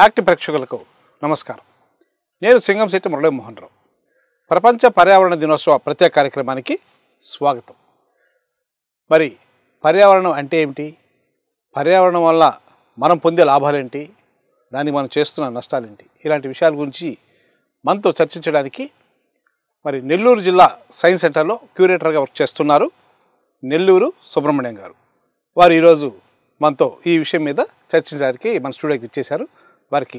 Act ప్రేక్షకులకు నమస్కారం నేను సింగంశెట్టి మురళీమోహన్ రావు ప్రపంచ పర్యావరణ దినోత్సవ ప్రత్యేక కార్యక్రమానికి స్వాగతం మరి పర్యావరణం అంటే ఏమిటి పర్యావరణం వల్ల మనం పొందే లాభాలేంటి దాన్ని మనం చేస్తున్న నష్టాలేంటి ఇలాంటి విషయాల గురించి మనతో చర్చించడానికి మరి నెల్లూరు జిల్లా సైన్స్ సెంటర్లో క్యూరేటర్గా వర్క్ చేస్తున్నారు నెల్లూరు సుబ్రహ్మణ్యం గారు వారు ఈరోజు మనతో ఈ విషయం మీద చర్చించడానికి మన స్టూడియోకి ఇచ్చేశారు వారికి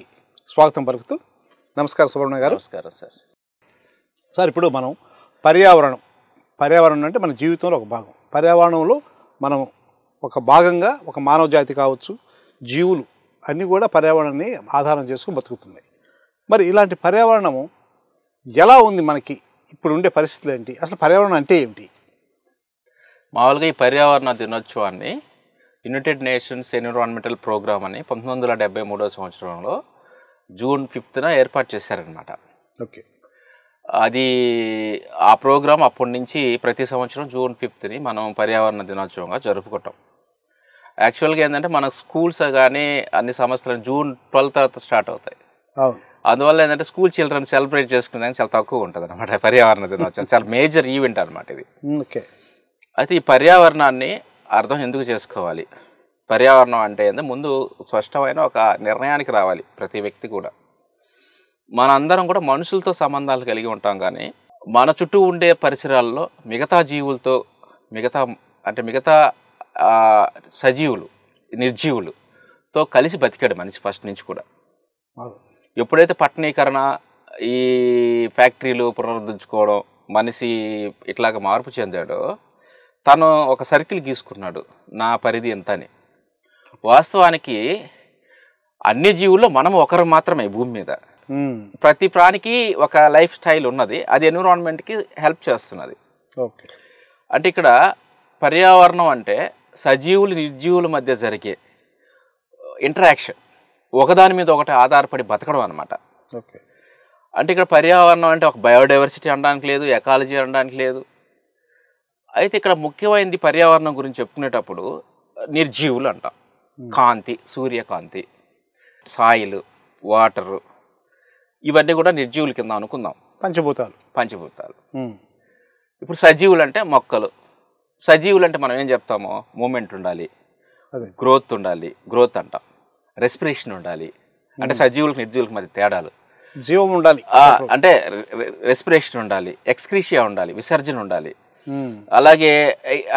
స్వాగతం పలుకుతూ నమస్కారం సుబ్రహ్మణ్య గారు నమస్కారం సార్ సార్ ఇప్పుడు మనం పర్యావరణం పర్యావరణం అంటే మన జీవితంలో ఒక భాగం పర్యావరణంలో మనం ఒక భాగంగా ఒక మానవ జాతి కావచ్చు జీవులు అన్నీ కూడా పర్యావరణాన్ని ఆధారం చేసుకుని బతుకుతున్నాయి మరి ఇలాంటి పర్యావరణము ఎలా ఉంది మనకి ఇప్పుడు ఉండే పరిస్థితులు ఏంటి అసలు పర్యావరణం అంటే ఏమిటి మామూలుగా ఈ పర్యావరణ దినోత్సవాన్ని యునైటెడ్ నేషన్స్ ఎన్విరాన్మెంటల్ ప్రోగ్రామ్ అని పంతొమ్మిది వందల డెబ్బై మూడో సంవత్సరంలో జూన్ ఫిఫ్త్న ఏర్పాటు చేశారనమాట ఓకే అది ఆ ప్రోగ్రాం అప్పటి నుంచి ప్రతి సంవత్సరం జూన్ ఫిఫ్త్ని మనం పర్యావరణ దినోత్సవంగా జరుపుకుంటాం యాక్చువల్గా ఏంటంటే మన స్కూల్స్ కానీ అన్ని సంవత్సరం జూన్ ట్వెల్త్ తర్వాత స్టార్ట్ అవుతాయి అందువల్ల ఏంటంటే స్కూల్ చిల్డ్రన్ సెలబ్రేట్ చేసుకునే చాలా తక్కువ ఉంటుంది అనమాట పర్యావరణ దినోత్సవం చాలా మేజర్ ఈవెంట్ అనమాట ఇది ఓకే అయితే ఈ పర్యావరణాన్ని అర్థం ఎందుకు చేసుకోవాలి పర్యావరణం అంటే ఏందో ముందు స్పష్టమైన ఒక నిర్ణయానికి రావాలి ప్రతి వ్యక్తి కూడా మనందరం కూడా మనుషులతో సంబంధాలు కలిగి ఉంటాం కానీ మన చుట్టూ ఉండే పరిసరాల్లో మిగతా జీవులతో మిగతా అంటే మిగతా సజీవులు నిర్జీవులుతో కలిసి బతికాడు మనిషి ఫస్ట్ నుంచి కూడా ఎప్పుడైతే పట్టణీకరణ ఈ ఫ్యాక్టరీలు పునరుద్ధరించుకోవడం మనిషి ఇట్లాగ మార్పు చెందాడో తను ఒక సర్కిల్ గీసుకున్నాడు నా పరిధి ఎంత అని వాస్తవానికి అన్ని జీవుల్లో మనం ఒకరు మాత్రమే భూమి మీద ప్రతి ప్రాణికి ఒక లైఫ్ స్టైల్ ఉన్నది అది ఎన్విరాన్మెంట్కి హెల్ప్ చేస్తున్నది ఓకే అంటే ఇక్కడ పర్యావరణం అంటే సజీవులు నిర్జీవుల మధ్య జరిగే ఇంటరాక్షన్ ఒకదాని మీద ఒకటి ఆధారపడి బతకడం అనమాట ఓకే అంటే ఇక్కడ పర్యావరణం అంటే ఒక బయోడైవర్సిటీ అనడానికి లేదు ఎకాలజీ అనడానికి లేదు అయితే ఇక్కడ ముఖ్యమైనది పర్యావరణం గురించి చెప్పుకునేటప్పుడు నిర్జీవులు అంట కాంతి సూర్యకాంతి సాయిలు వాటరు ఇవన్నీ కూడా నిర్జీవుల కింద అనుకుందాం పంచభూతాలు పంచభూతాలు ఇప్పుడు సజీవులు అంటే మొక్కలు సజీవులు అంటే మనం ఏం చెప్తామో మూమెంట్ ఉండాలి గ్రోత్ ఉండాలి గ్రోత్ అంట రెస్పిరేషన్ ఉండాలి అంటే సజీవులకు నిర్జీవులకు మధ్య తేడాలు జీవం ఉండాలి అంటే రెస్పిరేషన్ ఉండాలి ఎక్స్క్రీషియా ఉండాలి విసర్జన ఉండాలి Hmm. అలాగే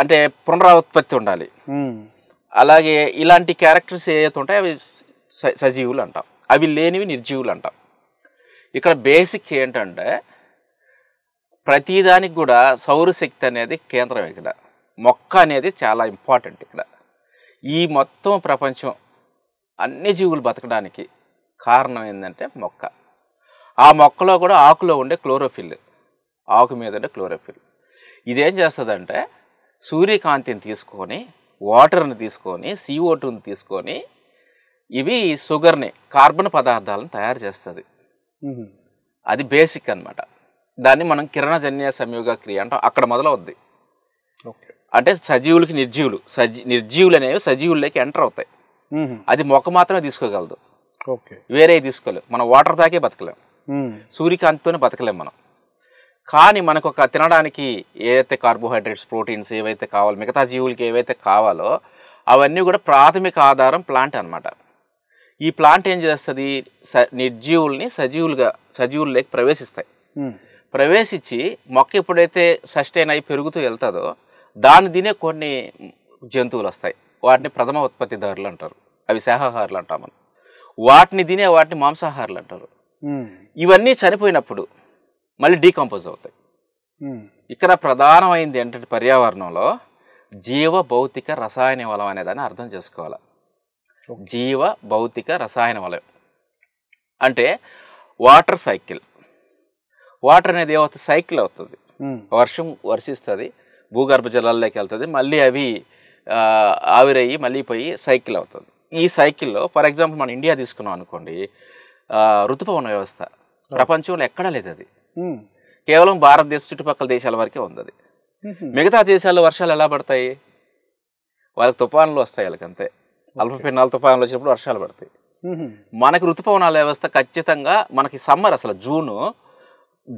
అంటే పునరావుత్పత్తి ఉండాలి hmm. అలాగే ఇలాంటి క్యారెక్టర్స్ ఏవైతే ఉంటాయో అవి సజీవులు అంటాం అవి లేనివి నిర్జీవులు అంటాం ఇక్కడ బేసిక్ ఏంటంటే ప్రతిదానికి కూడా సౌరశక్తి అనేది కేంద్రం ఇక్కడ మొక్క అనేది చాలా ఇంపార్టెంట్ ఇక్కడ ఈ మొత్తం ప్రపంచం అన్ని జీవులు బతకడానికి కారణం ఏంటంటే మొక్క ఆ మొక్కలో కూడా ఆకులో ఉండే క్లోరోఫిల్ ఆకు మీద ఉండే క్లోరోఫిల్ ఇదేం చేస్తుందంటే సూర్యకాంతిని తీసుకొని వాటర్ని తీసుకొని సిఓటుని తీసుకొని ఇవి షుగర్ని కార్బన్ పదార్థాలను తయారు చేస్తుంది అది బేసిక్ అనమాట దాన్ని మనం కిరణజన్య సంయోగ క్రియ అంటాం అక్కడ మొదలవుద్ది అంటే సజీవులకి నిర్జీవులు సజీ నిర్జీవులు అనేవి సజీవుల్లోకి ఎంటర్ అవుతాయి అది మొక్క మాత్రమే తీసుకోగలదు వేరే తీసుకోలేము మనం వాటర్ తాకే బతకలేము సూర్యకాంతితోనే బతకలేము మనం కానీ మనకు ఒక తినడానికి ఏదైతే కార్బోహైడ్రేట్స్ ప్రోటీన్స్ ఏవైతే కావాలో మిగతా జీవులకి ఏవైతే కావాలో అవన్నీ కూడా ప్రాథమిక ఆధారం ప్లాంట్ అనమాట ఈ ప్లాంట్ ఏం చేస్తుంది స నిర్జీవుల్ని సజీవులుగా సజీవుల్లోకి ప్రవేశిస్తాయి ప్రవేశించి మొక్క ఎప్పుడైతే సస్టైన్ అయి పెరుగుతూ వెళ్తుందో దాన్ని తినే కొన్ని జంతువులు వస్తాయి వాటిని ప్రథమ ఉత్పత్తిదారులు అంటారు అవి శాహాహారులు అంటాం మనం వాటిని తినే వాటిని మాంసాహారులు అంటారు ఇవన్నీ చనిపోయినప్పుడు మళ్ళీ డీకంపోజ్ అవుతాయి ఇక్కడ ప్రధానమైంది ఏంటంటే పర్యావరణంలో జీవ భౌతిక రసాయన వలం అనేదాన్ని అర్థం చేసుకోవాలి జీవ భౌతిక రసాయన వలయం అంటే వాటర్ సైకిల్ వాటర్ అనేది ఏమవుతుంది సైకిల్ అవుతుంది వర్షం వర్షిస్తుంది భూగర్భ జలాల్లోకి వెళ్తుంది మళ్ళీ అవి ఆవిరయ్యి మళ్ళీ పోయి సైకిల్ అవుతుంది ఈ సైకిల్లో ఫర్ ఎగ్జాంపుల్ మన ఇండియా తీసుకున్నాం అనుకోండి ఋతుపవన వ్యవస్థ ప్రపంచంలో ఎక్కడా లేదు అది కేవలం భారతదేశ చుట్టుపక్కల దేశాల వరకే ఉంది మిగతా దేశాల్లో వర్షాలు ఎలా పడతాయి వాళ్ళకి తుఫానులు వస్తాయి వాళ్ళకి అంతే తుఫానులు తుఫాన్లు వచ్చినప్పుడు వర్షాలు పడతాయి మనకి ఋతుపవనాల వ్యవస్థ ఖచ్చితంగా మనకి సమ్మర్ అసలు జూన్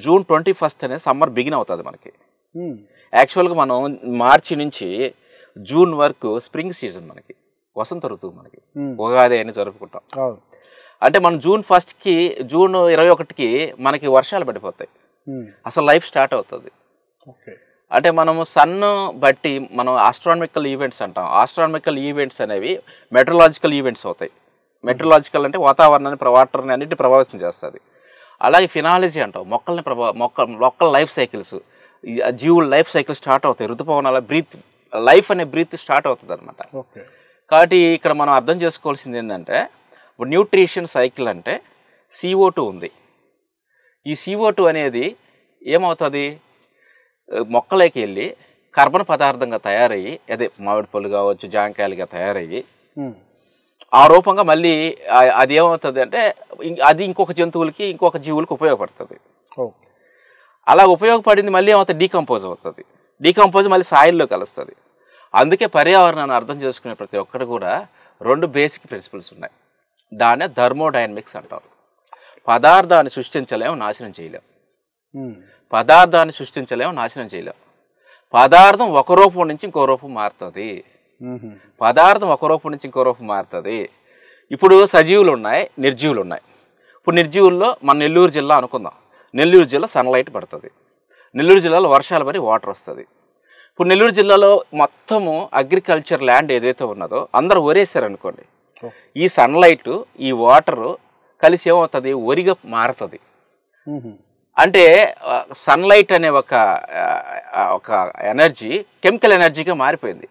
జూన్ ట్వంటీ ఫస్ట్ అనే సమ్మర్ బిగిన్ అవుతుంది మనకి యాక్చువల్గా మనం మార్చి నుంచి జూన్ వరకు స్ప్రింగ్ సీజన్ మనకి వసంత ఋతువు మనకి ఉగాది అని జరుపుకుంటాం అంటే మనం జూన్ ఫస్ట్కి జూన్ ఇరవై ఒకటికి మనకి వర్షాలు పడిపోతాయి hmm. అసలు లైఫ్ స్టార్ట్ అవుతుంది అంటే మనము సన్ బట్టి మనం ఆస్ట్రానమికల్ ఈవెంట్స్ అంటాం ఆస్ట్రానమికల్ ఈవెంట్స్ అనేవి మెట్రలాజికల్ ఈవెంట్స్ అవుతాయి మెట్రలాజికల్ అంటే వాతావరణాన్ని వాటర్ని అన్నింటి ప్రభావితం చేస్తుంది అలాగే ఫినాలజీ అంటాం మొక్కల్ని ప్రభావ మొక్క మొక్కల లైఫ్ సైకిల్స్ జీవుల లైఫ్ సైకిల్ స్టార్ట్ అవుతాయి ఋతుపవనాల బ్రీత్ లైఫ్ అనే బ్రీత్ స్టార్ట్ అవుతుంది అనమాట కాబట్టి ఇక్కడ మనం అర్థం చేసుకోవాల్సింది ఏంటంటే న్యూట్రిషన్ సైకిల్ అంటే సిఓ టూ ఉంది ఈ సిఓ టూ అనేది ఏమవుతుంది మొక్కలోకి వెళ్ళి కర్బన పదార్థంగా తయారయ్యి అదే మామిడి పళ్ళు కావచ్చు జాంకాయలుగా తయారయ్యి ఆ రూపంగా మళ్ళీ అది ఏమవుతుంది అంటే అది ఇంకొక జంతువులకి ఇంకొక జీవులకి ఉపయోగపడుతుంది అలా ఉపయోగపడింది మళ్ళీ ఏమవుతుంది డీకంపోజ్ అవుతుంది డీకంపోజ్ మళ్ళీ సాయిల్లో కలుస్తుంది అందుకే పర్యావరణాన్ని అర్థం చేసుకునే ప్రతి ఒక్కరు కూడా రెండు బేసిక్ ప్రిన్సిపల్స్ ఉన్నాయి దాన్నే ధర్మోడైనమిక్స్ అంటారు పదార్థాన్ని సృష్టించలేము నాశనం చేయలేము పదార్థాన్ని సృష్టించలేము నాశనం చేయలేము పదార్థం ఒక రూపం నుంచి ఇంకో రూపం మారుతుంది పదార్థం ఒక రూపం నుంచి ఇంకో రూపం మారుతుంది ఇప్పుడు సజీవులు ఉన్నాయి నిర్జీవులు ఉన్నాయి ఇప్పుడు నిర్జీవుల్లో మన నెల్లూరు జిల్లా అనుకుందాం నెల్లూరు జిల్లా సన్లైట్ పడుతుంది నెల్లూరు జిల్లాలో వర్షాలు పడి వాటర్ వస్తుంది ఇప్పుడు నెల్లూరు జిల్లాలో మొత్తము అగ్రికల్చర్ ల్యాండ్ ఏదైతే ఉన్నదో అందరూ ఒరేసారు అనుకోండి ఈ సన్లైట్ ఈ వాటర్ కలిసి ఏమవుతుంది ఒరిగా మారుతుంది అంటే సన్లైట్ అనే ఒక ఒక ఎనర్జీ కెమికల్ ఎనర్జీగా మారిపోయింది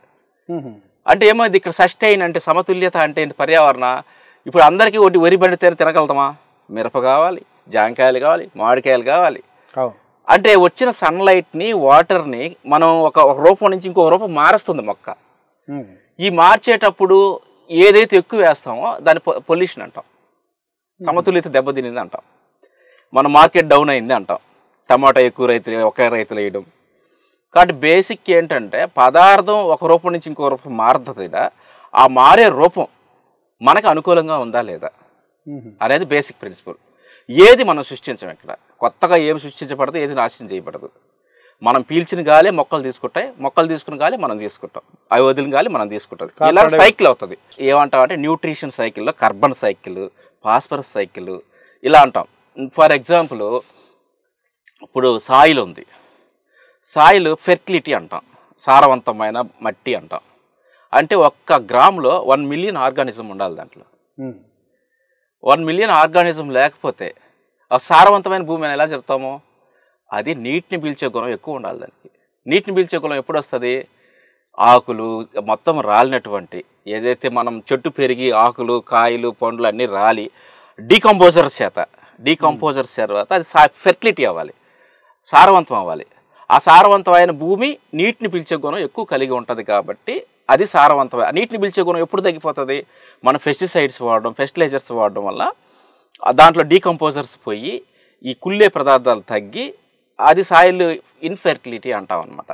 అంటే ఏమైంది ఇక్కడ సస్టైన్ అంటే సమతుల్యత అంటే ఏంటి పర్యావరణ ఇప్పుడు అందరికీ ఒకటి వరి పండితేనే తినగలుగుతామా మిరప కావాలి జాంకాయలు కావాలి మామిడికాయలు కావాలి అంటే వచ్చిన సన్లైట్ని వాటర్ని మనం ఒక ఒక రూపం నుంచి ఇంకో రూపం మారుస్తుంది మొక్క ఈ మార్చేటప్పుడు ఏదైతే ఎక్కువ వేస్తామో దాని పొల్యూషన్ అంటాం సమతుల్యత దెబ్బతినింది అంటాం మన మార్కెట్ డౌన్ అయింది అంటాం టమాటా ఎక్కువ రైతులు ఒకే రైతులు వేయడం కాబట్టి బేసిక్ ఏంటంటే పదార్థం ఒక రూపం నుంచి ఇంకో రూపం మారుతుంది ఆ మారే రూపం మనకు అనుకూలంగా ఉందా లేదా అనేది బేసిక్ ప్రిన్సిపల్ ఏది మనం సృష్టించం ఇక్కడ కొత్తగా ఏం సృష్టించబడదు ఏది నాశనం చేయబడదు మనం పీల్చిన గాలి మొక్కలు తీసుకుంటాయి మొక్కలు తీసుకున్న గాలి మనం తీసుకుంటాం అవి వదిలిన గాలి మనం తీసుకుంటాం ఇలా సైకిల్ అవుతుంది ఏమంటాం అంటే న్యూట్రిషన్ సైకిల్లో కార్బన్ సైకిల్ ఫాస్ఫరస్ సైకిల్ ఇలా అంటాం ఫర్ ఎగ్జాంపుల్ ఇప్పుడు సాయిల్ ఉంది సాయిల్ ఫెర్టిలిటీ అంటాం సారవంతమైన మట్టి అంటాం అంటే ఒక్క గ్రాములో వన్ మిలియన్ ఆర్గానిజం ఉండాలి దాంట్లో వన్ మిలియన్ ఆర్గానిజం లేకపోతే సారవంతమైన భూమి అని ఎలా చెప్తామో అది నీటిని పీల్చే గుణం ఎక్కువ ఉండాలి దానికి నీటిని పీల్చే గుణం ఎప్పుడు వస్తుంది ఆకులు మొత్తం రాలినటువంటి ఏదైతే మనం చెట్టు పెరిగి ఆకులు కాయలు పండ్లు అన్నీ రాలి డీకంపోజర్ చేత డీకంపోజర్ తర్వాత అది సా ఫెర్టిలిటీ అవ్వాలి సారవంతం అవ్వాలి ఆ సారవంతమైన భూమి నీటిని పీల్చే గుణం ఎక్కువ కలిగి ఉంటుంది కాబట్టి అది సారవంతమైన నీటిని పిలిచే గుణం ఎప్పుడు తగ్గిపోతుంది మనం ఫెస్టిసైడ్స్ వాడడం ఫెస్టిలైజర్స్ వాడడం వల్ల దాంట్లో డీకంపోజర్స్ పోయి ఈ కుళ్ళే పదార్థాలు తగ్గి అది సాయిల్ ఇన్ఫెర్టిలిటీ అంటాం అనమాట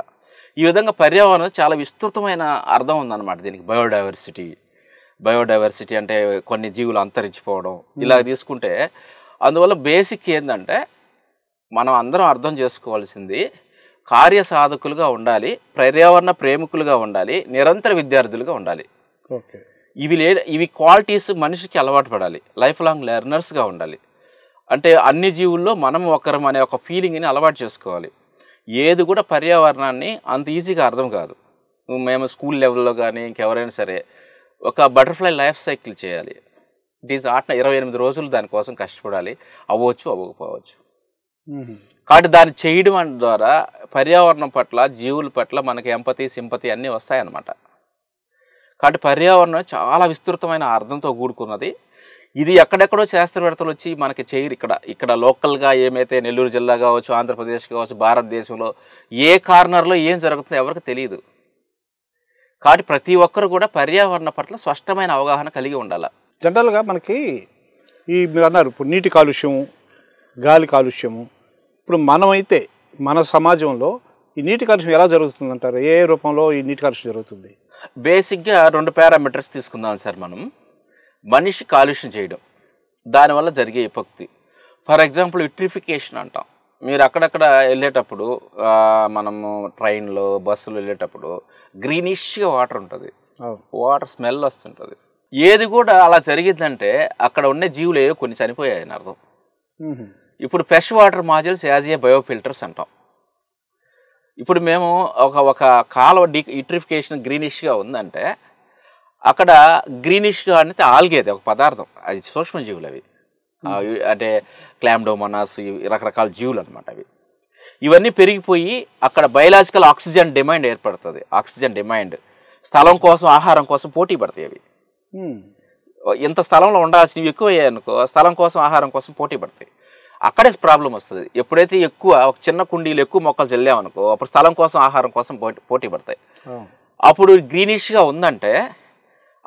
ఈ విధంగా పర్యావరణం చాలా విస్తృతమైన అర్థం ఉందన్నమాట దీనికి బయోడైవర్సిటీ బయోడైవర్సిటీ అంటే కొన్ని జీవులు అంతరించిపోవడం ఇలా తీసుకుంటే అందువల్ల బేసిక్ ఏంటంటే మనం అందరం అర్థం చేసుకోవాల్సింది కార్య సాధకులుగా ఉండాలి పర్యావరణ ప్రేమికులుగా ఉండాలి నిరంతర విద్యార్థులుగా ఉండాలి ఇవి లే ఇవి క్వాలిటీస్ మనిషికి అలవాటు పడాలి లైఫ్ లాంగ్ లెర్నర్స్గా ఉండాలి అంటే అన్ని జీవుల్లో మనం ఒకరం అనే ఒక ఫీలింగ్ని అలవాటు చేసుకోవాలి ఏది కూడా పర్యావరణాన్ని అంత ఈజీగా అర్థం కాదు మేము స్కూల్ లెవెల్లో కానీ ఇంకెవరైనా సరే ఒక బటర్ఫ్లై లైఫ్ సైకిల్ చేయాలి ఇట్ ఈజ్ ఆట ఇరవై ఎనిమిది రోజులు దానికోసం కష్టపడాలి అవ్వచ్చు అవ్వకపోవచ్చు కాబట్టి దాన్ని చేయడం ద్వారా పర్యావరణం పట్ల జీవుల పట్ల మనకి ఎంపతి సింపతి అన్నీ వస్తాయన్నమాట కాబట్టి పర్యావరణం చాలా విస్తృతమైన అర్థంతో కూడుకున్నది ఇది ఎక్కడెక్కడో శాస్త్రవేత్తలు వచ్చి మనకి చేయరు ఇక్కడ ఇక్కడ లోకల్గా ఏమైతే నెల్లూరు జిల్లా కావచ్చు ఆంధ్రప్రదేశ్ కావచ్చు భారతదేశంలో ఏ కార్నర్లో ఏం జరుగుతుందో ఎవరికి తెలియదు కాబట్టి ప్రతి ఒక్కరు కూడా పర్యావరణ పట్ల స్పష్టమైన అవగాహన కలిగి ఉండాలి జనరల్గా మనకి ఈ మీరు అన్నారు ఇప్పుడు నీటి కాలుష్యం గాలి కాలుష్యము ఇప్పుడు మనమైతే మన సమాజంలో ఈ నీటి కాలుష్యం ఎలా జరుగుతుంది అంటారు ఏ రూపంలో ఈ నీటి కాలుష్యం జరుగుతుంది బేసిక్గా రెండు పారామీటర్స్ తీసుకుందాం సార్ మనం మనిషి కాలుష్యం చేయడం దానివల్ల జరిగే విపక్తి ఫర్ ఎగ్జాంపుల్ విట్రిఫికేషన్ అంటాం మీరు అక్కడక్కడ వెళ్ళేటప్పుడు మనము ట్రైన్లో బస్సులు వెళ్ళేటప్పుడు గ్రీనిష్గా వాటర్ ఉంటుంది వాటర్ స్మెల్ వస్తుంటుంది ఏది కూడా అలా జరిగిందంటే అక్కడ ఉండే జీవులు ఏవో కొన్ని చనిపోయాయి అని అర్థం ఇప్పుడు fresh water mussels as a biofilters అంటాం ఇప్పుడు మేము ఒక ఒక కాలువ డి యూట్రిఫికేషన్ గ్రీనిష్గా ఉందంటే అక్కడ గ్రీనిష్గా అనేది ఆల్గేది ఒక పదార్థం అది సూక్ష్మజీవులు అవి hmm. అంటే క్లామ్డోమనాస్ రకరకాల జీవులు అనమాట అవి ఇవన్నీ పెరిగిపోయి అక్కడ బయలాజికల్ ఆక్సిజన్ డిమాండ్ ఏర్పడుతుంది ఆక్సిజన్ డిమాండ్ స్థలం కోసం ఆహారం కోసం పోటీ పడతాయి అవి ఎంత hmm. స్థలంలో ఉండాల్సినవి ఎక్కువ అనుకో స్థలం కోసం ఆహారం కోసం పోటీ పడతాయి అక్కడే ప్రాబ్లం వస్తుంది ఎప్పుడైతే ఎక్కువ ఒక చిన్న కుండీలు ఎక్కువ మొక్కలు చల్లామనుకో అప్పుడు స్థలం కోసం ఆహారం కోసం పోటీ పడతాయి oh. అప్పుడు గ్రీనిష్గా ఉందంటే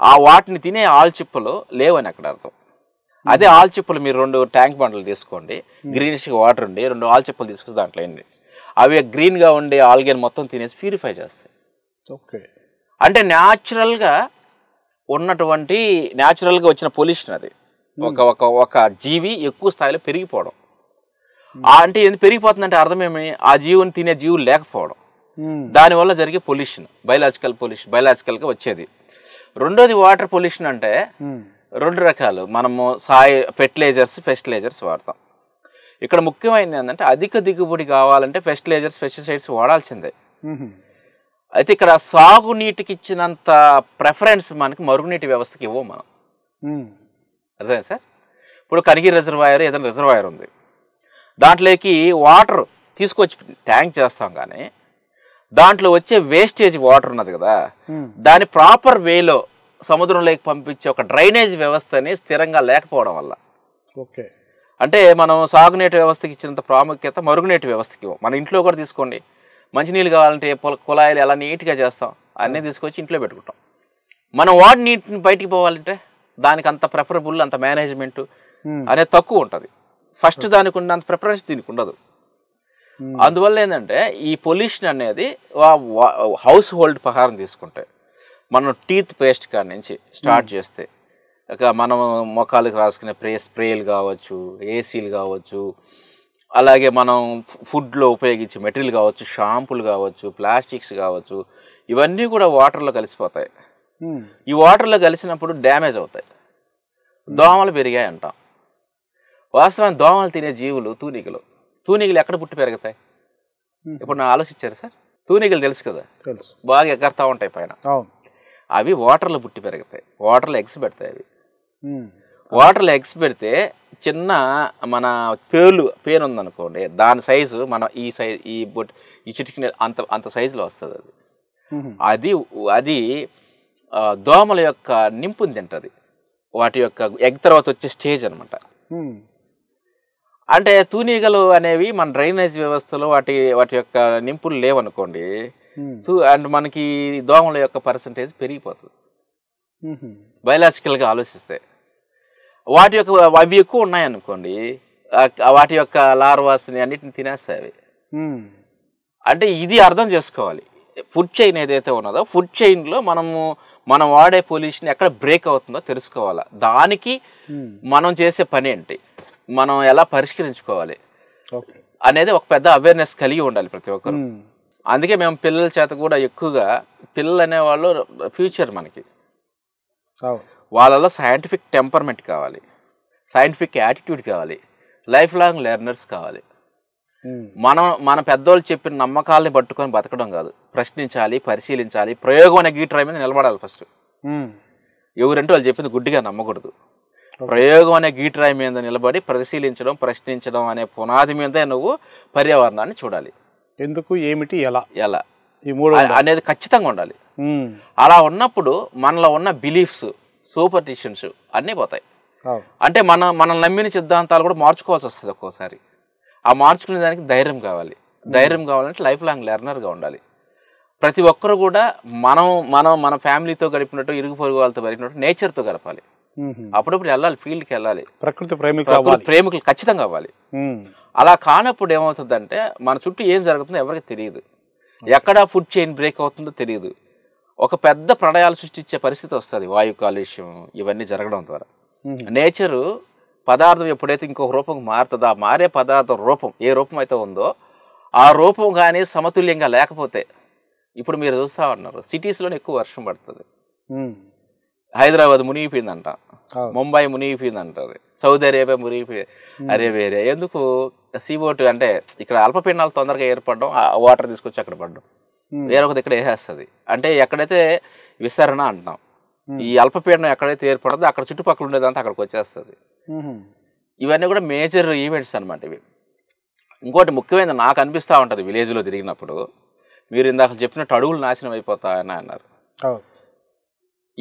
ఆ వాటిని తినే ఆల్చిప్పలు లేవని అక్కడ అర్థం అదే ఆల్చిప్పలు మీరు రెండు ట్యాంక్ బండ్లు తీసుకోండి గ్రీనిష్ వాటర్ ఉండి రెండు ఆల్చిప్పలు తీసుకొచ్చి దాంట్లో వేయండి అవి గ్రీన్గా ఉండే ఆల్గేన్ మొత్తం తినేసి ప్యూరిఫై చేస్తాయి ఓకే అంటే న్యాచురల్గా ఉన్నటువంటి న్యాచురల్గా వచ్చిన పొల్యూషన్ అది ఒక ఒక ఒక జీవి ఎక్కువ స్థాయిలో పెరిగిపోవడం అంటే ఎందుకు పెరిగిపోతుందంటే అర్థం ఏమి ఆ జీవుని తినే జీవులు లేకపోవడం దానివల్ల జరిగే పొల్యూషన్ బయలాజికల్ పొల్యూషన్ బయలాజికల్గా వచ్చేది రెండోది వాటర్ పొల్యూషన్ అంటే రెండు రకాలు మనము సాయి ఫెర్టిలైజర్స్ ఫెస్టిలైజర్స్ వాడతాం ఇక్కడ ముఖ్యమైనది ఏంటంటే అధిక దిగుబడి కావాలంటే ఫెస్టిలైజర్స్ పెస్టిసైడ్స్ వాడాల్సిందే అయితే ఇక్కడ సాగునీటికి ఇచ్చినంత ప్రిఫరెన్స్ మనకి మరుగునీటి వ్యవస్థకి ఇవ్వం మనం అర్థమే సార్ ఇప్పుడు కరిగి రిజర్వాయర్ ఏదైనా రిజర్వాయర్ ఉంది దాంట్లోకి వాటర్ తీసుకొచ్చి ట్యాంక్ చేస్తాం కానీ దాంట్లో వచ్చే వేస్టేజ్ వాటర్ ఉన్నది కదా దాని ప్రాపర్ వేలో సముద్రంలోకి పంపించే ఒక డ్రైనేజ్ వ్యవస్థని స్థిరంగా లేకపోవడం వల్ల ఓకే అంటే మనం సాగునీటి వ్యవస్థకి ఇచ్చినంత ప్రాముఖ్యత మరుగునీటి వ్యవస్థకి మన ఇంట్లో కూడా తీసుకోండి మంచినీళ్ళు కావాలంటే కుళాయిలు ఎలా నీట్గా చేస్తాం అన్నీ hmm. తీసుకొచ్చి ఇంట్లో పెట్టుకుంటాం మనం వాడి నీటిని బయటికి పోవాలంటే దానికి అంత ప్రిఫరబుల్ అంత మేనేజ్మెంట్ hmm. అనేది తక్కువ ఉంటుంది ఫస్ట్ hmm. దానికి ఉన్నంత ప్రిఫరెన్స్ దీనికి ఉండదు Hmm. అందువల్ల ఏంటంటే ఈ పొల్యూషన్ అనేది హౌస్ హోల్డ్ ప్రకారం తీసుకుంటే మనం టీత్ పేస్ట్ కాడి నుంచి స్టార్ట్ hmm. చేస్తే ఇక మనం మొక్కలకు రాసుకునే ప్రే స్ప్రేలు కావచ్చు ఏసీలు కావచ్చు అలాగే మనం ఫుడ్లో ఉపయోగించే మెటీరియల్ కావచ్చు షాంపులు కావచ్చు ప్లాస్టిక్స్ కావచ్చు ఇవన్నీ కూడా వాటర్లో కలిసిపోతాయి hmm. ఈ వాటర్లో కలిసినప్పుడు డ్యామేజ్ అవుతాయి దోమలు పెరిగాయి అంటాం వాస్తవానికి దోమలు తినే జీవులు తూనికలు తూనిగలు ఎక్కడ పుట్టి పెరుగుతాయి ఇప్పుడు నా ఆలోచించారు సార్ తూనిగలు తెలుసు కదా తెలుసు బాగా ఎగరుతూ ఉంటాయి పైన అవి వాటర్లో పుట్టి పెరుగుతాయి వాటర్లో ఎగ్స్ పెడతాయి అవి వాటర్లో ఎగ్స్ పెడితే చిన్న మన పేర్లు పేరు ఉందనుకోండి దాని సైజు మన ఈ సైజ్ ఈ బొట్ ఈ చిటికి అంత అంత సైజులో వస్తుంది అది అది అది దోమల యొక్క నింపుని తింటుంది వాటి యొక్క ఎగ్ తర్వాత వచ్చే స్టేజ్ అనమాట అంటే తూనీగలు అనేవి మన డ్రైనేజ్ వ్యవస్థలో వాటి వాటి యొక్క నింపులు లేవనుకోండి అండ్ మనకి దోమల యొక్క పర్సంటేజ్ పెరిగిపోతుంది బయలాజికల్గా ఆలోచిస్తే వాటి యొక్క అవి ఎక్కువ ఉన్నాయనుకోండి వాటి యొక్క లార్వాస్ని అన్నిటిని తినేస్తాయి అవి అంటే ఇది అర్థం చేసుకోవాలి ఫుడ్ చైన్ ఏదైతే ఉన్నదో ఫుడ్ చైన్లో మనము మనం వాడే పొల్యూషన్ ఎక్కడ బ్రేక్ అవుతుందో తెలుసుకోవాలి దానికి మనం చేసే పని ఏంటి మనం ఎలా పరిష్కరించుకోవాలి అనేది ఒక పెద్ద అవేర్నెస్ కలిగి ఉండాలి ప్రతి ఒక్కరు అందుకే మేము పిల్లల చేత కూడా ఎక్కువగా పిల్లలు అనేవాళ్ళు ఫ్యూచర్ మనకి వాళ్ళలో సైంటిఫిక్ టెంపర్మెంట్ కావాలి సైంటిఫిక్ యాటిట్యూడ్ కావాలి లైఫ్ లాంగ్ లెర్నర్స్ కావాలి మనం మన పెద్దోళ్ళు చెప్పిన నమ్మకాలని పట్టుకొని బతకడం కాదు ప్రశ్నించాలి పరిశీలించాలి ప్రయోగం అనే గీటర్ మీద నిలబడాలి ఫస్ట్ ఎవరంటే వాళ్ళు చెప్పింది గుడ్డిగా నమ్మకూడదు ప్రయోగం అనే గీటరాయి మీద నిలబడి పరిశీలించడం ప్రశ్నించడం అనే పునాది మీద నువ్వు పర్యావరణాన్ని చూడాలి ఎందుకు ఏమిటి ఎలా ఎలా ఈ మూడు అనేది ఖచ్చితంగా ఉండాలి అలా ఉన్నప్పుడు మనలో ఉన్న బిలీఫ్స్ సూపర్ టిషన్స్ అన్నీ పోతాయి అంటే మన మనం నమ్మిన సిద్ధాంతాలు కూడా మార్చుకోవాల్సి వస్తుంది ఒక్కోసారి ఆ మార్చుకునే దానికి ధైర్యం కావాలి ధైర్యం కావాలంటే లైఫ్ లాంగ్ లెర్నర్గా ఉండాలి ప్రతి ఒక్కరు కూడా మనం మనం మన ఫ్యామిలీతో గడిపినట్టు ఇరుగు పొరుగు వాళ్ళతో గడిపినట్టు నేచర్తో గడపాలి అప్పుడప్పుడు వెళ్ళాలి ఫీల్డ్కి వెళ్ళాలి ప్రకృతి ప్రేమికులు ప్రేమికులు ఖచ్చితంగా అవ్వాలి అలా కానప్పుడు ఏమవుతుందంటే మన చుట్టూ ఏం జరుగుతుందో ఎవరికి తెలియదు ఎక్కడ ఫుడ్ చైన్ బ్రేక్ అవుతుందో తెలియదు ఒక పెద్ద ప్రణయాలు సృష్టించే పరిస్థితి వస్తుంది వాయు కాలుష్యం ఇవన్నీ జరగడం ద్వారా నేచరు పదార్థం ఎప్పుడైతే ఇంకొక రూపం మారుతుందో ఆ మారే పదార్థం రూపం ఏ రూపం అయితే ఉందో ఆ రూపం కానీ సమతుల్యంగా లేకపోతే ఇప్పుడు మీరు చూస్తా ఉన్నారు సిటీస్లోనే ఎక్కువ వర్షం పడుతుంది హైదరాబాద్ మునిగిపోయిందంట ముంబై మునిగిపోయింది అంటారు సౌదీ అరేబియా మునిగిపోయి అరేబియా ఎందుకు సిఓ అంటే ఇక్కడ అల్పపీండాలు తొందరగా ఏర్పడడం వాటర్ తీసుకొచ్చి అక్కడ పడడం వేరొక దగ్గర వేసేస్తుంది అంటే ఎక్కడైతే విసరణ అంటాం ఈ అల్పపీడనం ఎక్కడైతే ఏర్పడదో అక్కడ చుట్టుపక్కల ఉండేదంతా అక్కడికి వచ్చేస్తుంది ఇవన్నీ కూడా మేజర్ ఈవెంట్స్ అనమాట ఇవి ఇంకోటి ముఖ్యమైన నాకు అనిపిస్తూ ఉంటుంది విలేజ్లో తిరిగినప్పుడు మీరు ఇందాక చెప్పినట్టు అడుగులు నాశనం అయిపోతాయని అన్నారు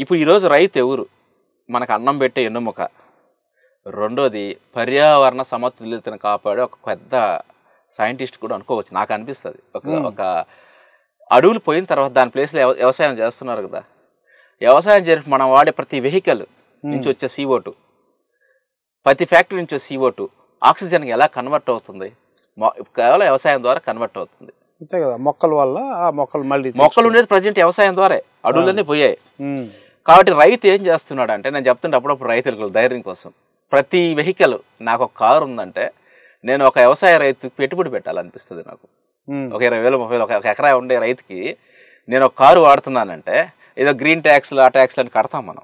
ఇప్పుడు ఈరోజు రైతు ఎవరు మనకు అన్నం పెట్టే ఎన్నుముక రెండోది పర్యావరణ సమతుల్యతను కాపాడే ఒక పెద్ద సైంటిస్ట్ కూడా అనుకోవచ్చు నాకు అనిపిస్తుంది ఒక ఒక అడవులు పోయిన తర్వాత దాని ప్లేస్లో వ్యవసాయం చేస్తున్నారు కదా వ్యవసాయం చేసి మనం వాడే ప్రతి వెహికల్ నుంచి వచ్చే సీఓటు టూ ప్రతి ఫ్యాక్టరీ నుంచి వచ్చే సీఓటు టూ ఆక్సిజన్కి ఎలా కన్వర్ట్ అవుతుంది కేవలం వ్యవసాయం ద్వారా కన్వర్ట్ అవుతుంది అంతే కదా మొక్కల వల్ల ఆ మొక్కలు మళ్ళీ మొక్కలు ఉండేది ప్రజెంట్ వ్యవసాయం ద్వారా అడవులన్నీ పోయాయి కాబట్టి రైతు ఏం చేస్తున్నాడు అంటే నేను చెప్తుంటే అప్పుడప్పుడు రైతులకు ధైర్యం కోసం ప్రతి వెహికల్ నాకు ఒక కారు ఉందంటే నేను ఒక వ్యవసాయ రైతు పెట్టుబడి పెట్టాలనిపిస్తుంది నాకు ఒక ఇరవై వేలు ముప్పై వేలు ఒక ఎకరా ఉండే రైతుకి నేను ఒక కారు వాడుతున్నానంటే ఏదో గ్రీన్ ట్యాక్స్లు ఆ ట్యాక్స్లు అని కడతాం మనం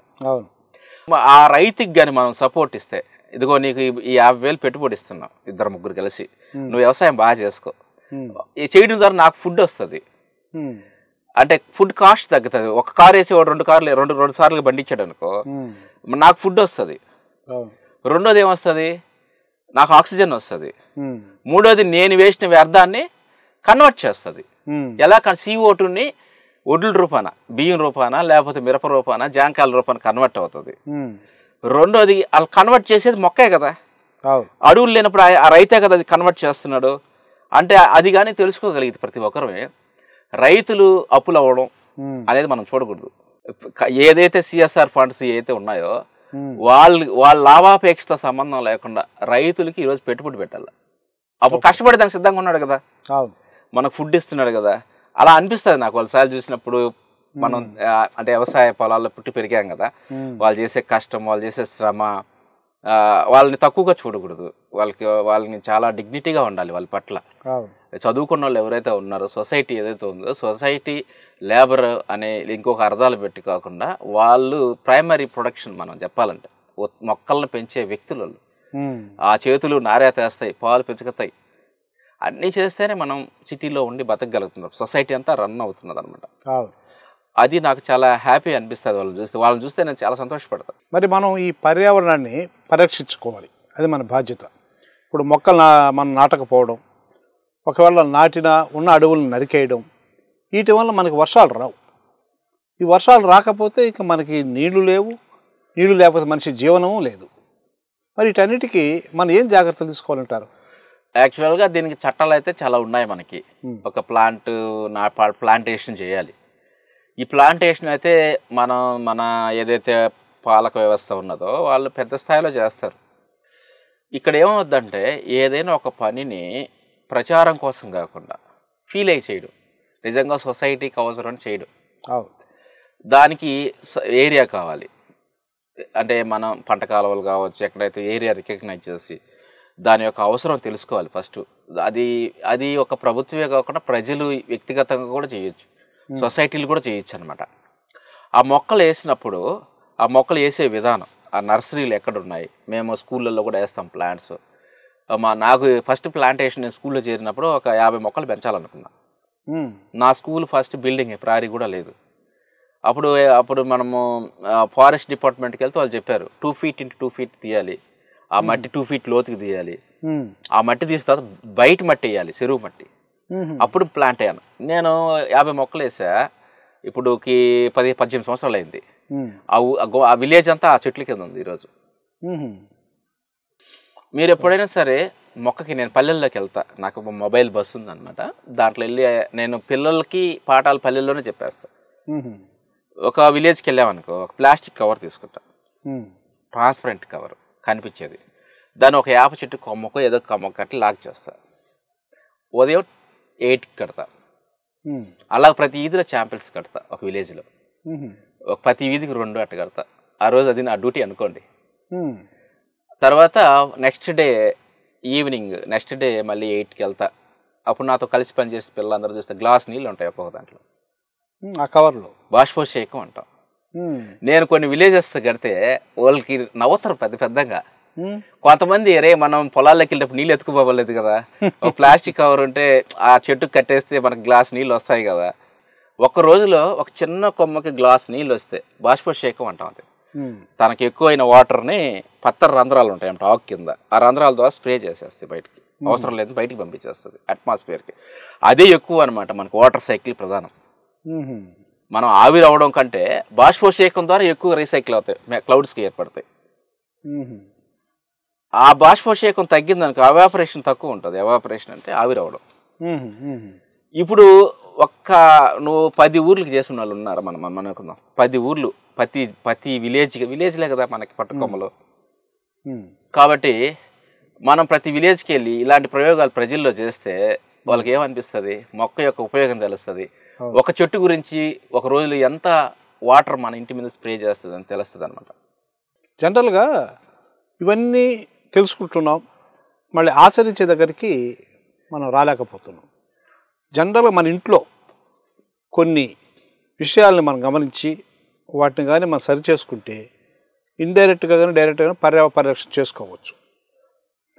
ఆ రైతుకి కానీ మనం సపోర్ట్ ఇస్తే ఇదిగో నీకు ఈ యాభై వేలు పెట్టుబడి ఇస్తున్నావు ఇద్దరు ముగ్గురు కలిసి నువ్వు వ్యవసాయం బాగా చేసుకో చేయడం ద్వారా నాకు ఫుడ్ వస్తుంది అంటే ఫుడ్ కాస్ట్ తగ్గుతుంది ఒక కార్ వేసి రెండు కార్లు రెండు రెండు సార్లు బండించాడు అనుకో hmm. నాకు ఫుడ్ వస్తుంది oh. రెండోది ఏమొస్తుంది నాకు ఆక్సిజన్ వస్తుంది hmm. మూడోది నేను వేసిన వ్యర్థాన్ని కన్వర్ట్ చేస్తుంది hmm. ఎలా సిఓ ఒడ్ల రూపాన బియ్యం రూపాన లేకపోతే మిరప రూపాన జాంకాయల రూపాన కన్వర్ట్ అవుతుంది రెండోది వాళ్ళు కన్వర్ట్ చేసేది మొక్కే కదా oh. అడవులు లేనప్పుడు ఆ రైతే కదా అది కన్వర్ట్ చేస్తున్నాడు అంటే అది కానీ తెలుసుకోగలిగింది ప్రతి ఒక్కరు రైతులు అప్పులు అవ్వడం అనేది మనం చూడకూడదు ఏదైతే సిఎస్ఆర్ ఫండ్స్ ఏదైతే ఉన్నాయో వాళ్ళు వాళ్ళ లాభాపేక్షత సంబంధం లేకుండా రైతులకి ఈరోజు పెట్టుబడి పెట్టాలి అప్పుడు కష్టపడి దానికి సిద్ధంగా ఉన్నాడు కదా మనకు ఫుడ్ ఇస్తున్నాడు కదా అలా అనిపిస్తుంది నాకు వాళ్ళసార్లు చూసినప్పుడు మనం అంటే వ్యవసాయ పొలాల్లో పుట్టి పెరిగాం కదా వాళ్ళు చేసే కష్టం వాళ్ళు చేసే శ్రమ వాళ్ళని తక్కువగా చూడకూడదు వాళ్ళకి వాళ్ళని చాలా డిగ్నిటీగా ఉండాలి వాళ్ళ పట్ల చదువుకున్న వాళ్ళు ఎవరైతే ఉన్నారో సొసైటీ ఏదైతే ఉందో సొసైటీ లేబర్ అనే ఇంకొక అర్థాలు పెట్టి కాకుండా వాళ్ళు ప్రైమరీ ప్రొడక్షన్ మనం చెప్పాలంటే మొక్కలను పెంచే వ్యక్తులు ఆ చేతులు నారే తెస్తాయి పాలు పెంచుకుతాయి అన్నీ చేస్తేనే మనం సిటీలో ఉండి బతకగలుగుతున్నాం సొసైటీ అంతా రన్ అవుతున్నది అనమాట అది నాకు చాలా హ్యాపీ అనిపిస్తుంది వాళ్ళని చూస్తే వాళ్ళని చూస్తే నేను చాలా సంతోషపడతాను మరి మనం ఈ పర్యావరణాన్ని పరిరక్షించుకోవాలి అది మన బాధ్యత ఇప్పుడు మొక్కలు నా మనం నాటకపోవడం ఒకవేళ నాటిన ఉన్న అడవులను నరికేయడం వీటి వల్ల మనకి వర్షాలు రావు ఈ వర్షాలు రాకపోతే ఇక మనకి నీళ్లు లేవు నీళ్లు లేకపోతే మనిషి జీవనము లేదు మరి వీటన్నిటికీ మనం ఏం జాగ్రత్తలు తీసుకోవాలంటారు యాక్చువల్గా దీనికి చట్టాలు అయితే చాలా ఉన్నాయి మనకి ఒక ప్లాంట్ నా ప్లాంటేషన్ చేయాలి ఈ ప్లాంటేషన్ అయితే మనం మన ఏదైతే పాలక వ్యవస్థ ఉన్నదో వాళ్ళు పెద్ద స్థాయిలో చేస్తారు ఇక్కడ ఏమవుద్దంటే ఏదైనా ఒక పనిని ప్రచారం కోసం కాకుండా ఫీల్ అయ్యి చేయడం నిజంగా సొసైటీకి అవసరం చేయడం దానికి ఏరియా కావాలి అంటే మనం పంట కాలువలు కావచ్చు ఎక్కడైతే ఏరియా రికగ్నైజ్ చేసి దాని యొక్క అవసరం తెలుసుకోవాలి ఫస్ట్ అది అది ఒక ప్రభుత్వమే కాకుండా ప్రజలు వ్యక్తిగతంగా కూడా చేయొచ్చు సొసైటీలు కూడా చేయొచ్చు అనమాట ఆ మొక్కలు వేసినప్పుడు ఆ మొక్కలు వేసే విధానం ఆ నర్సరీలు ఎక్కడున్నాయి మేము స్కూళ్ళల్లో కూడా వేస్తాం ప్లాంట్స్ మా నాకు ఫస్ట్ ప్లాంటేషన్ నేను స్కూల్లో చేరినప్పుడు ఒక యాభై మొక్కలు పెంచాలనుకున్నా నా స్కూల్ ఫస్ట్ బిల్డింగ్ ప్రారీ కూడా లేదు అప్పుడు అప్పుడు మనము ఫారెస్ట్ డిపార్ట్మెంట్కి వెళ్తే వాళ్ళు చెప్పారు two feet into two feet తీయాలి ఆ మట్టి టూ ఫీట్ లోతుకి తీయాలి ఆ మట్టి తీసిన తర్వాత బయట మట్టి వేయాలి చెరువు మట్టి అప్పుడు ప్లాంట్ అయ్యాను నేను యాభై మొక్కలు వేసా ఇప్పుడుకి పది పద్దెనిమిది సంవత్సరాలు అయింది ఆ విలేజ్ అంతా ఆ చెట్ల కింద ఉంది ఈరోజు మీరు ఎప్పుడైనా సరే మొక్కకి నేను పల్లెల్లోకి వెళ్తా నాకు మొబైల్ బస్సు ఉందన్నమాట దాంట్లో వెళ్ళి నేను పిల్లలకి పాఠాలు పల్లెల్లోనే చెప్పేస్తాను ఒక విలేజ్కి వెళ్ళామనుకో ఒక ప్లాస్టిక్ కవర్ తీసుకుంటా ట్రాన్స్పరెంట్ కవర్ కనిపించేది దాన్ని ఒక యాప చెట్టు కొమ్మకో ఏదో కట్టి లాక్ చేస్తా ఉదయం ఎయిట్కి కడతా అలా ప్రతి వీధిలో చాంపిల్స్ కడతా ఒక విలేజ్లో ప్రతి వీధికి రెండు అట్ట కడతా ఆ రోజు అది నా డ్యూటీ అనుకోండి తర్వాత next day evening next day మళ్ళీ ఎయిట్కి వెళ్తా అప్పుడు నాతో కలిసి పనిచేసిన పిల్లలందరూ చూస్తే గ్లాస్ నీళ్ళు ఉంటాయి ఒక్కొక్క దాంట్లో ఆ కవర్లో బాష్పోషేకం అంటాం నేను కొన్ని విలేజెస్ కడితే వాళ్ళకి నవ్వుతారు పెద్ద పెద్దగా Hmm. కొంతమంది రే మనం పొలాల్లోకి వెళ్ళినప్పుడు నీళ్ళు ఎత్తుకుపోవలేదు కదా ప్లాస్టిక్ కవర్ ఉంటే ఆ చెట్టు కట్టేస్తే మనకు గ్లాస్ నీళ్ళు వస్తాయి కదా ఒక రోజులో ఒక చిన్న కొమ్మకి గ్లాస్ నీళ్ళు వస్తే బాష్పశేఖం అంటాం అది hmm. తనకి ఎక్కువైన వాటర్ని పత్తర రంధ్రాలు ఉంటాయి అంటే ఆకు కింద ఆ రంధ్రాల ద్వారా స్ప్రే చేసేస్తాయి బయటికి hmm. అవసరం లేదు బయటికి పంపించేస్తుంది అట్మాస్ఫియర్కి అదే ఎక్కువ అనమాట మనకు వాటర్ సైకిల్ ప్రధానం మనం ఆవిరి అవడం కంటే బాష్పశేఖం ద్వారా ఎక్కువ రీసైకిల్ అవుతాయి క్లౌడ్స్కి ఏర్పడతాయి ఆ బాష్పాభిషేకం తగ్గిందనుకో అవాపరేషన్ తక్కువ ఉంటుంది అవాపరేషన్ అంటే ఆవిరవడం ఇప్పుడు ఒక్క నువ్వు పది ఊర్లకు చేసిన వాళ్ళు ఉన్నారు మనం మనం అనుకుందాం పది ఊర్లు ప్రతి ప్రతి విలేజ్ విలేజ్లే కదా మనకి పట్టుకొమ్మలు కాబట్టి మనం ప్రతి విలేజ్కి వెళ్ళి ఇలాంటి ప్రయోగాలు ప్రజల్లో చేస్తే వాళ్ళకి ఏమనిపిస్తుంది మొక్క యొక్క ఉపయోగం తెలుస్తుంది ఒక చెట్టు గురించి ఒక రోజులో ఎంత వాటర్ మన ఇంటి మీద స్ప్రే చేస్తుంది అని తెలుస్తుంది అనమాట జనరల్గా ఇవన్నీ తెలుసుకుంటున్నాం మళ్ళీ ఆచరించే దగ్గరికి మనం రాలేకపోతున్నాం జనరల్గా మన ఇంట్లో కొన్ని విషయాలను మనం గమనించి వాటిని కానీ మనం సరి చేసుకుంటే ఇండైరెక్ట్గా కానీ డైరెక్ట్గా కానీ పర్యావ పరిరక్షణ చేసుకోవచ్చు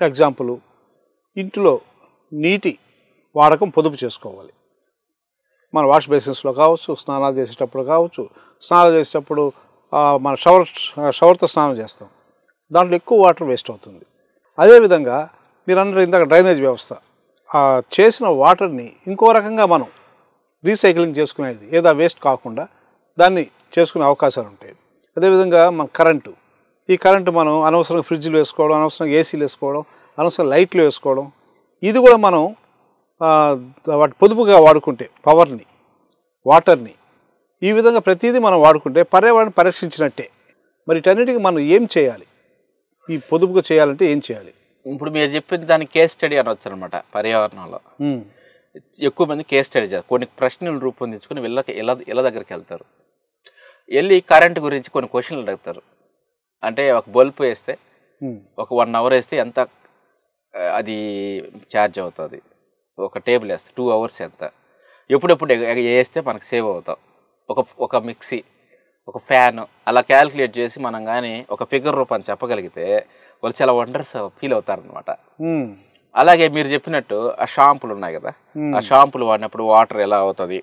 ఎగ్జాంపుల్ ఇంట్లో నీటి వాడకం పొదుపు చేసుకోవాలి మన వాష్ బేసిన్స్లో కావచ్చు స్నానాలు చేసేటప్పుడు కావచ్చు స్నానాలు చేసేటప్పుడు మన షవర్ షవర్తో స్నానం చేస్తాం దాంట్లో ఎక్కువ వాటర్ వేస్ట్ అవుతుంది అదేవిధంగా మీరు అన్నారు ఇందాక డ్రైనేజ్ వ్యవస్థ ఆ చేసిన వాటర్ని ఇంకో రకంగా మనం రీసైక్లింగ్ చేసుకునేది ఏదో వేస్ట్ కాకుండా దాన్ని చేసుకునే అవకాశాలు ఉంటాయి అదేవిధంగా మన కరెంటు ఈ కరెంటు మనం అనవసరంగా ఫ్రిడ్జ్లు వేసుకోవడం అనవసరంగా ఏసీలు వేసుకోవడం అనవసరం లైట్లు వేసుకోవడం ఇది కూడా మనం వాటి పొదుపుగా వాడుకుంటే పవర్ని వాటర్ని ఈ విధంగా ప్రతిదీ మనం వాడుకుంటే పర్యావరణం పరీక్షించినట్టే మరి ఇటన్నిటికీ మనం ఏం చేయాలి ఈ పొదుపుగా చేయాలంటే ఏం చేయాలి ఇప్పుడు మీరు చెప్పింది దాని కేస్ స్టడీ అనొచ్చు అనమాట పర్యావరణంలో ఎక్కువ మంది కేస్ స్టడీ చేస్తారు కొన్ని ప్రశ్నలు రూపొందించుకొని వీళ్ళకి ఇలా ఇలా దగ్గరికి వెళ్తారు వెళ్ళి కరెంట్ గురించి కొన్ని క్వశ్చన్లు అడుగుతారు అంటే ఒక బల్బు వేస్తే ఒక వన్ అవర్ వేస్తే ఎంత అది ఛార్జ్ అవుతుంది ఒక టేబుల్ వేస్తే టూ అవర్స్ ఎంత ఎప్పుడెప్పుడు వేస్తే మనకు సేవ్ అవుతాం ఒక ఒక మిక్సీ ఒక ఫ్యాన్ అలా క్యాల్కులేట్ చేసి మనం కానీ ఒక ఫిగర్ రూపాన్ని చెప్పగలిగితే వాళ్ళు చాలా వండర్స్ ఫీల్ అవుతారనమాట అలాగే మీరు చెప్పినట్టు ఆ షాంపులు ఉన్నాయి కదా ఆ షాంపులు వాడినప్పుడు వాటర్ ఎలా అవుతుంది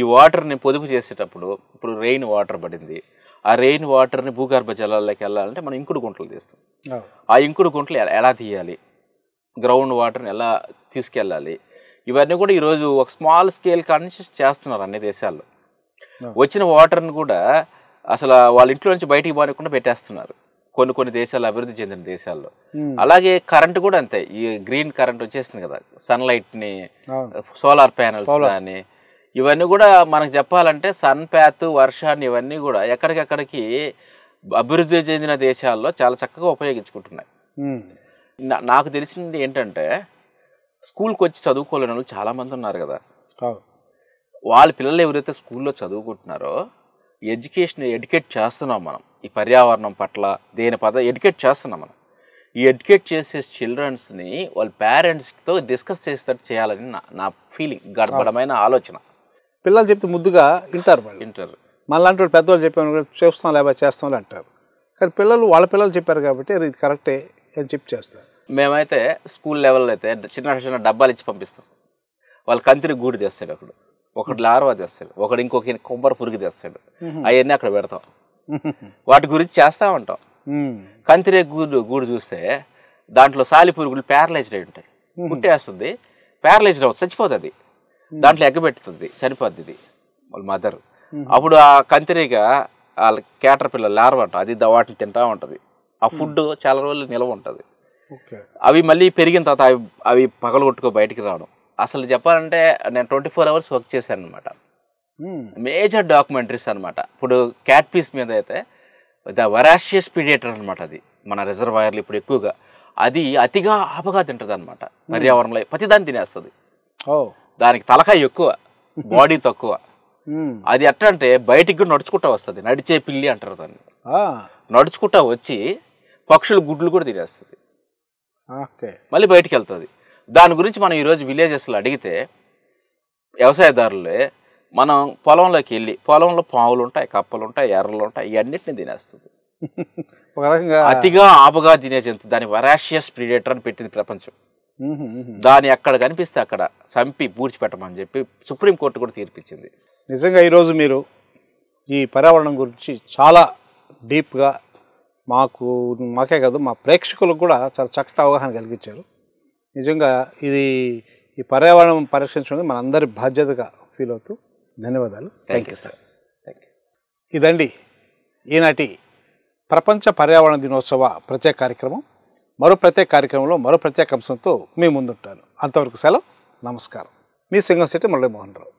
ఈ వాటర్ని పొదుపు చేసేటప్పుడు ఇప్పుడు రెయిన్ వాటర్ పడింది ఆ రెయిన్ వాటర్ని భూగర్భ జలాల్లోకి వెళ్ళాలంటే మనం ఇంకుడు గుంటలు తీస్తాం ఆ ఇంకుడు గుంటలు ఎలా తీయాలి గ్రౌండ్ వాటర్ని ఎలా తీసుకెళ్ళాలి ఇవన్నీ కూడా ఈరోజు ఒక స్మాల్ స్కేల్ కానీ చేస్తున్నారు అన్ని దేశాల్లో వచ్చిన వాటర్ని కూడా అసలు వాళ్ళ ఇంట్లో నుంచి బయటికి పోనకుండా పెట్టేస్తున్నారు కొన్ని కొన్ని దేశాలు అభివృద్ధి చెందిన దేశాల్లో అలాగే కరెంట్ కూడా అంతే ఈ గ్రీన్ కరెంట్ వచ్చేసింది కదా ని సోలార్ ప్యానల్స్ కానీ ఇవన్నీ కూడా మనకు చెప్పాలంటే సన్ ప్యాత్ వర్షాన్ని ఇవన్నీ కూడా ఎక్కడికెక్కడికి అభివృద్ధి చెందిన దేశాల్లో చాలా చక్కగా ఉపయోగించుకుంటున్నాయి నాకు తెలిసింది ఏంటంటే స్కూల్కి వచ్చి చదువుకోలేని వాళ్ళు చాలామంది ఉన్నారు కదా వాళ్ళ పిల్లలు ఎవరైతే స్కూల్లో చదువుకుంటున్నారో ఎడ్యుకేషన్ ఎడ్యుకేట్ చేస్తున్నాం మనం ఈ పర్యావరణం పట్ల దేని పద ఎడ్యుకేట్ చేస్తున్నాం మనం ఈ ఎడ్యుకేట్ చేసే చిల్డ్రన్స్ని వాళ్ళ పేరెంట్స్తో డిస్కస్ చేసేటట్టు చేయాలని నా నా ఫీలింగ్ గడపడమైన ఆలోచన పిల్లలు చెప్తే ముద్దుగా వింటారు వింటారు మళ్ళీ పెద్దవాళ్ళు చెప్పాను చేస్తాం లేబా చేస్తాం అంటారు కానీ పిల్లలు వాళ్ళ పిల్లలు చెప్పారు కాబట్టి ఇది కరెక్టే అని చెప్పి చేస్తారు మేమైతే స్కూల్ లెవెల్లో అయితే చిన్న చిన్న డబ్బాలు ఇచ్చి పంపిస్తాం వాళ్ళ కంతిరి గూడు తెస్తాడు అప్పుడు ఒకటి లార్వా తెస్తాడు ఒకటి ఇంకొక కొబ్బరి పురుగు తెస్తాడు అవన్నీ అక్కడ పెడతాం వాటి గురించి చేస్తూ ఉంటాం కంతిరే గూడు గూడు చూస్తే దాంట్లో సాలి పురుగులు ప్యారలైజ్డ్ అయి ఉంటాయి పుట్టేస్తుంది ప్యారలైజ్డ్ అవుతుంది చచ్చిపోతుంది దాంట్లో ఎగ్గబెట్టుతుంది చనిపోద్ది వాళ్ళ మదర్ అప్పుడు ఆ కంతిరేగా వాళ్ళ కేటర్ పిల్లలు లార్వంట అది వాటిని తింటా ఉంటుంది ఆ ఫుడ్ చాలా రోజులు నిల్వ ఉంటుంది అవి మళ్ళీ పెరిగిన తర్వాత అవి అవి పగలగొట్టుకో బయటికి రావడం అసలు చెప్పాలంటే నేను ట్వంటీ ఫోర్ అవర్స్ వర్క్ చేశాను అనమాట మేజర్ డాక్యుమెంటరీస్ అనమాట ఇప్పుడు క్యాట్ పీస్ మీద అయితే ద వరాషియస్ పీడియేటర్ అనమాట అది మన రిజర్వాయర్లు ఇప్పుడు ఎక్కువగా అది అతిగా ఆపగా తింటుంది అనమాట hmm. పర్యావరణంలో ప్రతిదాన్ని తినేస్తుంది దానికి తలకాయ ఎక్కువ బాడీ తక్కువ hmm. అది ఎట్లా అంటే బయటికి కూడా నడుచుకుంటా వస్తుంది నడిచే పిల్లి అంటారు దాన్ని నడుచుకుంటా వచ్చి పక్షులు గుడ్లు కూడా తినేస్తుంది మళ్ళీ బయటికి వెళ్తుంది దాని గురించి మనం ఈరోజు విలేజెస్లో అడిగితే వ్యవసాయదారులే మనం పొలంలోకి వెళ్ళి పొలంలో పావులు ఉంటాయి కప్పలు ఉంటాయి ఎర్రలు ఉంటాయి ఇవన్నిటిని తినేస్తుంది అతిగా ఆపుగా తినే జంతు దాని వరాషియస్ ప్రిడేటర్ అని పెట్టింది ప్రపంచం దాని అక్కడ కనిపిస్తే అక్కడ సంపి పూడ్చిపెట్టమని చెప్పి సుప్రీంకోర్టు కూడా తీర్పిచ్చింది నిజంగా ఈరోజు మీరు ఈ పర్యావరణం గురించి చాలా డీప్గా మాకు మాకే కాదు మా ప్రేక్షకులకు కూడా చాలా చక్కటి అవగాహన కలిగించారు నిజంగా ఇది ఈ పర్యావరణం పరీక్షించడం మనందరి బాధ్యతగా ఫీల్ అవుతూ ధన్యవాదాలు thank you sir thank you ఇదండి ఈనాటి ప్రపంచ పర్యావరణ దినోత్సవ ప్రత్యేక కార్యక్రమం మరో ప్రత్యేక కార్యక్రమంలో మరో ప్రత్యేక అంశంతో మీ ముందుంటాను అంతవరకు సెలవు నమస్కారం మీ సింగం శెట్టి మురళీమోహన్ రావు